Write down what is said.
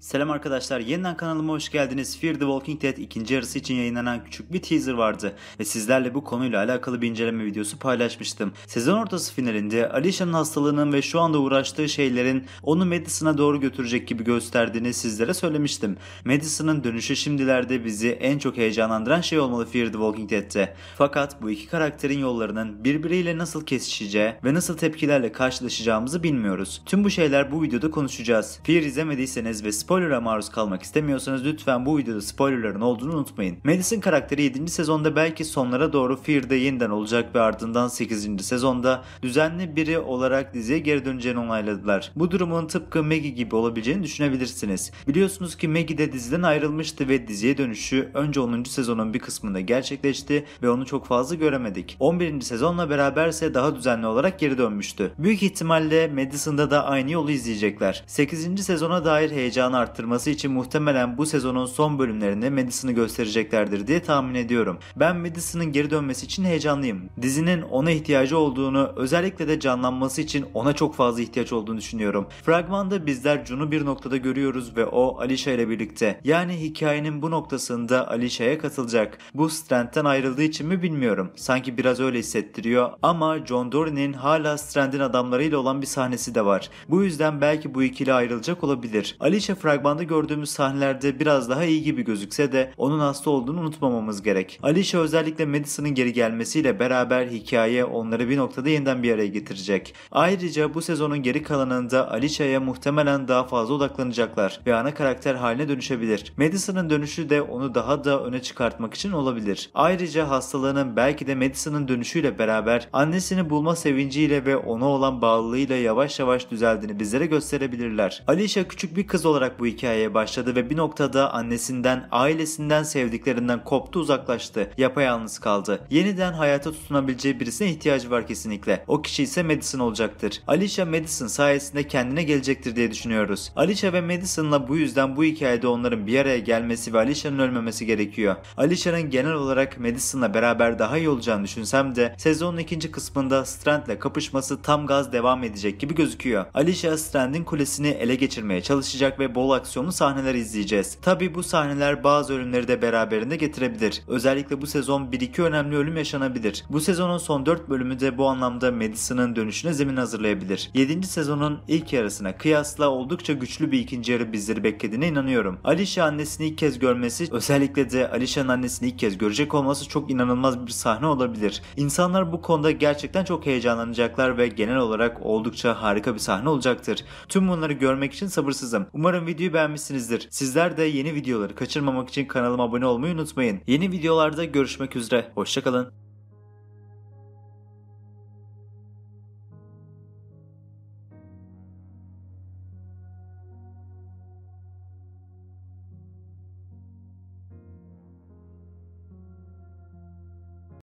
Selam arkadaşlar yeniden kanalıma hoş geldiniz. Fear the Walking Dead ikinci yarısı için yayınlanan küçük bir teaser vardı ve sizlerle bu konuyla alakalı bir inceleme videosu paylaşmıştım. Sezon ortası finalinde Alisha'nın hastalığının ve şu anda uğraştığı şeylerin onu Madison'a doğru götürecek gibi gösterdiğini sizlere söylemiştim. Madison'ın dönüşü şimdilerde bizi en çok heyecanlandıran şey olmalı Fear the Walking Dead'te. Fakat bu iki karakterin yollarının birbiriyle nasıl kesişeceği ve nasıl tepkilerle karşılaşacağımızı bilmiyoruz. Tüm bu şeyler bu videoda konuşacağız. Fear izlemediyseniz ve spoiler'a maruz kalmak istemiyorsanız lütfen bu videoda spoilerların olduğunu unutmayın. Madison karakteri 7. sezonda belki sonlara doğru Fear'de yeniden olacak ve ardından 8. sezonda düzenli biri olarak diziye geri döneceğini onayladılar. Bu durumun tıpkı Maggie gibi olabileceğini düşünebilirsiniz. Biliyorsunuz ki Maggie de diziden ayrılmıştı ve diziye dönüşü önce 10. sezonun bir kısmında gerçekleşti ve onu çok fazla göremedik. 11. sezonla beraberse daha düzenli olarak geri dönmüştü. Büyük ihtimalle Madison'da da aynı yolu izleyecekler. 8. sezona dair heyecanı arttırması için muhtemelen bu sezonun son bölümlerinde Madison'ı göstereceklerdir diye tahmin ediyorum. Ben Madison'ın geri dönmesi için heyecanlıyım. Dizinin ona ihtiyacı olduğunu, özellikle de canlanması için ona çok fazla ihtiyaç olduğunu düşünüyorum. Fragmanda bizler Jun'u bir noktada görüyoruz ve o Alisha ile birlikte. Yani hikayenin bu noktasında Alisha'ya katılacak. Bu Strand'den ayrıldığı için mi bilmiyorum. Sanki biraz öyle hissettiriyor ama John Dory'nin hala Strand'in adamlarıyla olan bir sahnesi de var. Bu yüzden belki bu ikili ayrılacak olabilir. Alisha fragmanda gördüğümüz sahnelerde biraz daha iyi gibi gözükse de onun hasta olduğunu unutmamamız gerek. Alicia özellikle Madison'ın geri gelmesiyle beraber hikaye onları bir noktada yeniden bir araya getirecek. Ayrıca bu sezonun geri kalanında Alicia'ya muhtemelen daha fazla odaklanacaklar ve ana karakter haline dönüşebilir. Madison'ın dönüşü de onu daha da öne çıkartmak için olabilir. Ayrıca hastalığının belki de Madison'ın dönüşüyle beraber annesini bulma sevinciyle ve ona olan bağlılığıyla yavaş yavaş düzeldiğini bizlere gösterebilirler. Alicia küçük bir kız olarak bu hikayeye başladı ve bir noktada annesinden, ailesinden, sevdiklerinden koptu uzaklaştı. Yapayalnız kaldı. Yeniden hayata tutunabileceği birisine ihtiyacı var kesinlikle. O kişi ise Madison olacaktır. Alicia Madison sayesinde kendine gelecektir diye düşünüyoruz. Alicia ve Madison'la bu yüzden bu hikayede onların bir araya gelmesi ve Alicia'nın ölmemesi gerekiyor. Alicia'nın genel olarak Madison'la beraber daha iyi olacağını düşünsem de sezonun ikinci kısmında Strand'le kapışması tam gaz devam edecek gibi gözüküyor. Alicia Strand'in kulesini ele geçirmeye çalışacak ve bol bol aksiyonlu sahneler izleyeceğiz. Tabi bu sahneler bazı ölümleri de beraberinde getirebilir. Özellikle bu sezon 1-2 önemli ölüm yaşanabilir. Bu sezonun son 4 bölümü de bu anlamda Madison'ın dönüşüne zemin hazırlayabilir. 7. sezonun ilk yarısına kıyasla oldukça güçlü bir ikinci yarı bizleri beklediğine inanıyorum. Alişa annesini ilk kez görmesi özellikle de Alişa'nın annesini ilk kez görecek olması çok inanılmaz bir sahne olabilir. İnsanlar bu konuda gerçekten çok heyecanlanacaklar ve genel olarak oldukça harika bir sahne olacaktır. Tüm bunları görmek için sabırsızım. Umarım video videoyu beğenmişsinizdir. Sizler de yeni videoları kaçırmamak için kanalıma abone olmayı unutmayın. Yeni videolarda görüşmek üzere. Hoşçakalın.